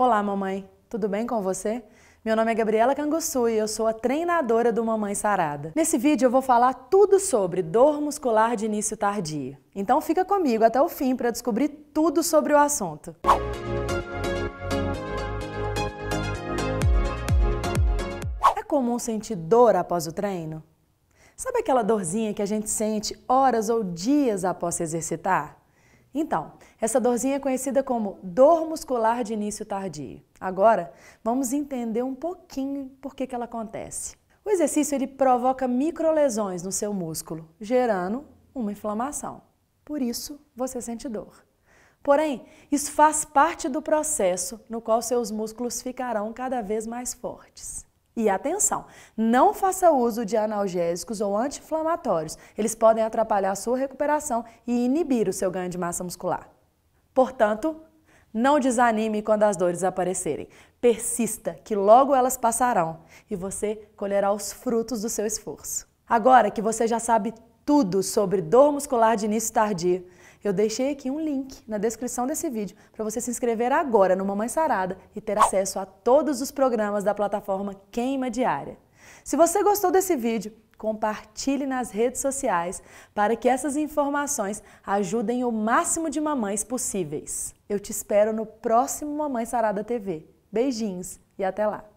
Olá, mamãe. Tudo bem com você? Meu nome é Gabriela Canguçu e eu sou a treinadora do Mamãe Sarada. Nesse vídeo eu vou falar tudo sobre dor muscular de início tardio. Então fica comigo até o fim para descobrir tudo sobre o assunto. É comum sentir dor após o treino? Sabe aquela dorzinha que a gente sente horas ou dias após se exercitar? Então, essa dorzinha é conhecida como dor muscular de início tardio. Agora, vamos entender um pouquinho por que, que ela acontece. O exercício ele provoca microlesões no seu músculo, gerando uma inflamação. Por isso, você sente dor. Porém, isso faz parte do processo no qual seus músculos ficarão cada vez mais fortes. E atenção, não faça uso de analgésicos ou anti-inflamatórios. Eles podem atrapalhar a sua recuperação e inibir o seu ganho de massa muscular. Portanto, não desanime quando as dores aparecerem. Persista, que logo elas passarão e você colherá os frutos do seu esforço. Agora que você já sabe tudo sobre dor muscular de início tardio, eu deixei aqui um link na descrição desse vídeo para você se inscrever agora no Mamãe Sarada e ter acesso a todos os programas da plataforma Queima Diária. Se você gostou desse vídeo, compartilhe nas redes sociais para que essas informações ajudem o máximo de mamães possíveis. Eu te espero no próximo Mamãe Sarada TV. Beijinhos e até lá!